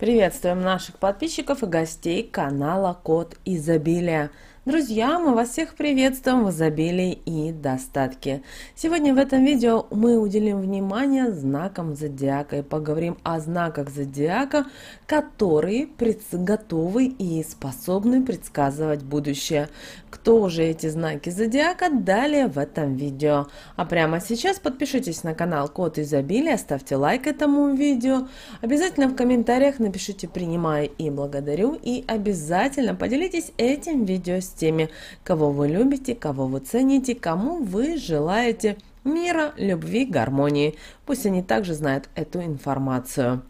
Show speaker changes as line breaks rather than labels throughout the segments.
Приветствуем наших подписчиков и гостей канала Код Изобилия. Друзья, мы вас всех приветствуем в изобилии и достатке. Сегодня в этом видео мы уделим внимание знакам зодиака и поговорим о знаках зодиака, которые готовы и способны предсказывать будущее. Кто же эти знаки зодиака, далее в этом видео. А прямо сейчас подпишитесь на канал Код Изобилия, ставьте лайк этому видео. Обязательно в комментариях напишите «принимаю и благодарю» и обязательно поделитесь этим видео с с теми, кого вы любите, кого вы цените, кому вы желаете мира, любви, гармонии. Пусть они также знают эту информацию.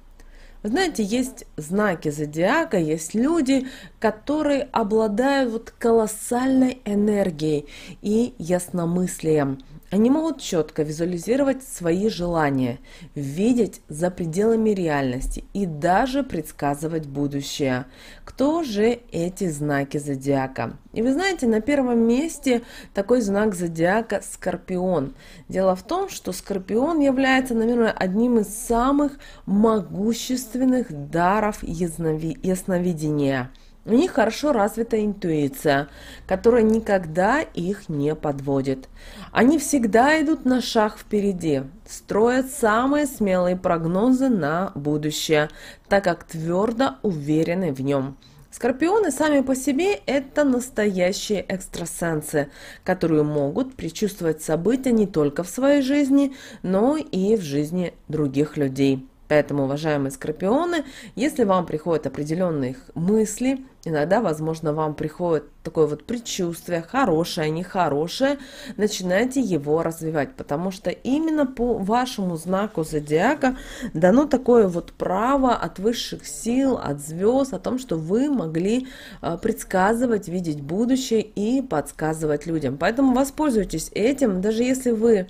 знаете, есть знаки зодиака, есть люди, которые обладают вот колоссальной энергией и ясномыслием. Они могут четко визуализировать свои желания, видеть за пределами реальности и даже предсказывать будущее. Кто же эти знаки зодиака? И вы знаете, на первом месте такой знак зодиака Скорпион. Дело в том, что Скорпион является, наверное, одним из самых могущественных даров ясновидения. У них хорошо развита интуиция, которая никогда их не подводит. Они всегда идут на шаг впереди, строят самые смелые прогнозы на будущее, так как твердо уверены в нем. Скорпионы сами по себе – это настоящие экстрасенсы, которые могут предчувствовать события не только в своей жизни, но и в жизни других людей. Поэтому, уважаемые скорпионы, если вам приходят определенные мысли, Иногда, возможно, вам приходит такое вот предчувствие, хорошее, нехорошее, начинайте его развивать, потому что именно по вашему знаку зодиака дано такое вот право от высших сил, от звезд, о том, что вы могли а, предсказывать, видеть будущее и подсказывать людям. Поэтому воспользуйтесь этим, даже если вы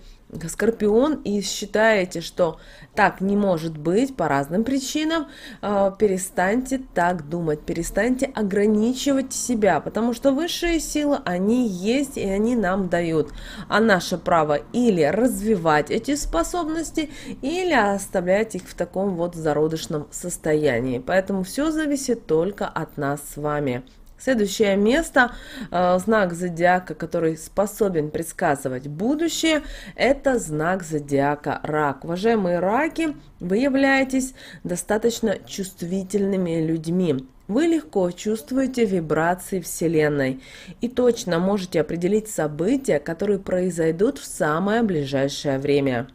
Скорпион и считаете, что так не может быть по разным причинам, а, перестаньте так думать, перестаньте ограничивать себя, потому что высшие силы, они есть и они нам дают. А наше право или развивать эти способности, или оставлять их в таком вот зародышном состоянии. Поэтому все зависит только от нас с вами. Следующее место, э, знак зодиака, который способен предсказывать будущее, это знак зодиака рак. Уважаемые раки, вы являетесь достаточно чувствительными людьми. Вы легко чувствуете вибрации Вселенной и точно можете определить события, которые произойдут в самое ближайшее время.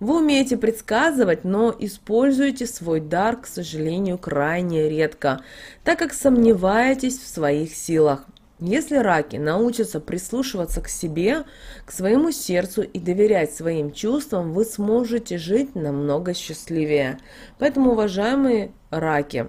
Вы умеете предсказывать, но используете свой дар, к сожалению, крайне редко, так как сомневаетесь в своих силах. Если раки научатся прислушиваться к себе, к своему сердцу и доверять своим чувствам, вы сможете жить намного счастливее. Поэтому, уважаемые раки,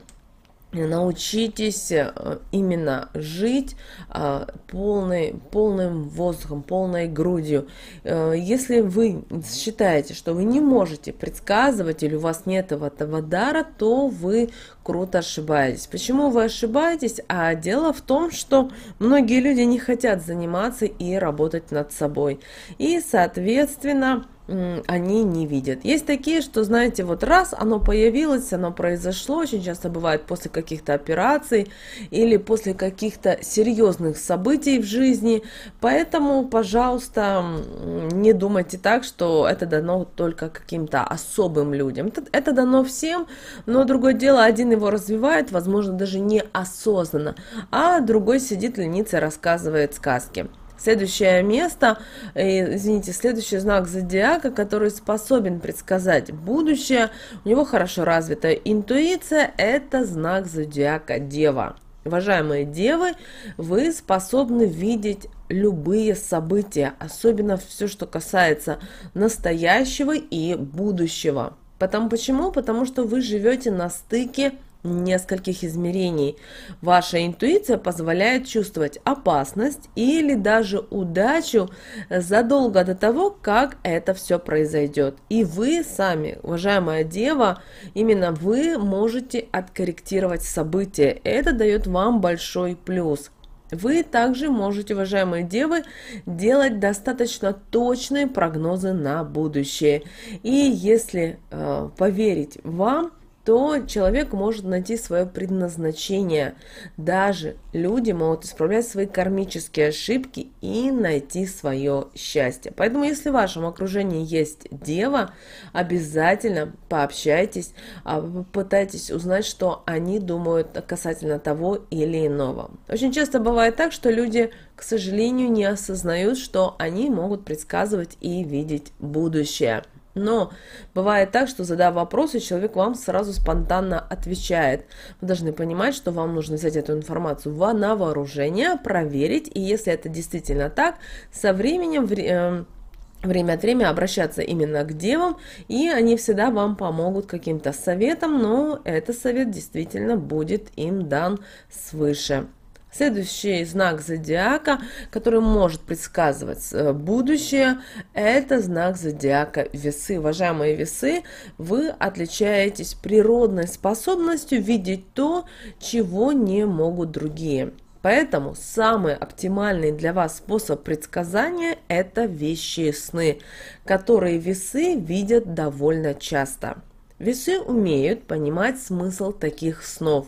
научитесь э, именно жить э, полной, полным воздухом, полной грудью. Э, если вы считаете, что вы не можете предсказывать или у вас нет этого дара, то вы круто ошибаетесь. Почему вы ошибаетесь? А дело в том, что многие люди не хотят заниматься и работать над собой. И, соответственно, они не видят. Есть такие, что, знаете, вот раз оно появилось, оно произошло, очень часто бывает после каких-то операций или после каких-то серьезных событий в жизни, поэтому, пожалуйста, не думайте так, что это дано только каким-то особым людям. Это, это дано всем, но другое дело, один его развивает, возможно, даже неосознанно, а другой сидит ленится и рассказывает сказки. Следующее место, э, извините, следующий знак зодиака, который способен предсказать будущее, у него хорошо развита интуиция, это знак зодиака Дева. Уважаемые девы, вы способны видеть любые события, особенно все, что касается настоящего и будущего. Потому почему? Потому что вы живете на стыке нескольких измерений. Ваша интуиция позволяет чувствовать опасность или даже удачу задолго до того, как это все произойдет. И вы сами, уважаемая дева, именно вы можете откорректировать события. Это дает вам большой плюс. Вы также можете, уважаемые девы, делать достаточно точные прогнозы на будущее. И если э, поверить вам, то человек может найти свое предназначение. Даже люди могут исправлять свои кармические ошибки и найти свое счастье. Поэтому, если в вашем окружении есть дева, обязательно пообщайтесь, а, попытайтесь узнать, что они думают касательно того или иного. Очень часто бывает так, что люди, к сожалению, не осознают, что они могут предсказывать и видеть будущее. Но бывает так, что задав вопросы, человек вам сразу спонтанно отвечает. Вы должны понимать, что вам нужно взять эту информацию на вооружение, проверить, и если это действительно так, со временем... Эм, время от времени обращаться именно к девам, и они всегда вам помогут каким-то советом, но этот совет действительно будет им дан свыше. Следующий знак зодиака, который может предсказывать э, будущее, это знак зодиака весы. Уважаемые весы, вы отличаетесь природной способностью видеть то, чего не могут другие. Поэтому самый оптимальный для вас способ предсказания – это вещие сны, которые весы видят довольно часто. Весы умеют понимать смысл таких снов,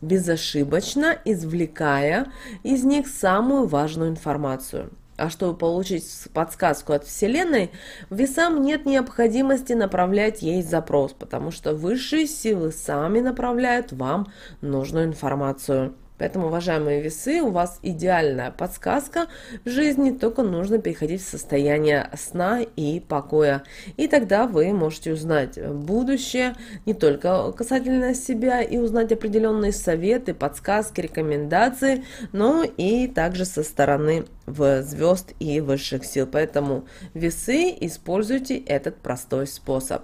безошибочно извлекая из них самую важную информацию. А чтобы получить подсказку от Вселенной, весам нет необходимости направлять ей запрос, потому что высшие силы сами направляют вам нужную информацию. Поэтому, уважаемые весы, у вас идеальная подсказка в жизни, только нужно переходить в состояние сна и покоя. И тогда вы можете узнать будущее, не только касательно себя, и узнать определенные советы, подсказки, рекомендации, но и также со стороны в звезд и высших сил. Поэтому весы используйте этот простой способ.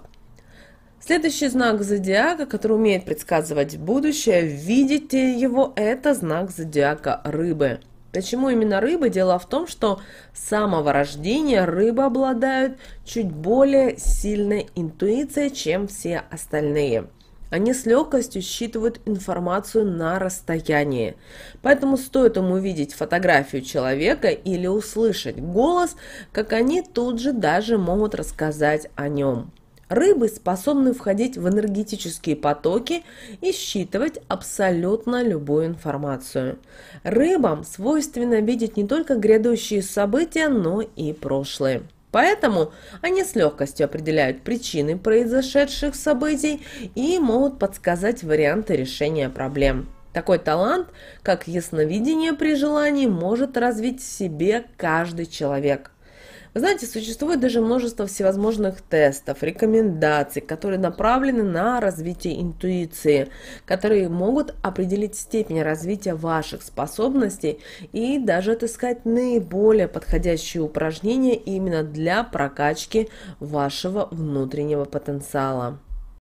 Следующий знак зодиака, который умеет предсказывать будущее, видите его, это знак зодиака рыбы. Почему именно рыбы? Дело в том, что с самого рождения рыбы обладают чуть более сильной интуицией, чем все остальные. Они с легкостью считывают информацию на расстоянии. Поэтому стоит им увидеть фотографию человека или услышать голос, как они тут же даже могут рассказать о нем. Рыбы способны входить в энергетические потоки и считывать абсолютно любую информацию. Рыбам свойственно видеть не только грядущие события, но и прошлые. Поэтому они с легкостью определяют причины произошедших событий и могут подсказать варианты решения проблем. Такой талант, как ясновидение при желании, может развить в себе каждый человек. Вы знаете, существует даже множество всевозможных тестов, рекомендаций, которые направлены на развитие интуиции, которые могут определить степень развития ваших способностей и даже отыскать наиболее подходящие упражнения именно для прокачки вашего внутреннего потенциала.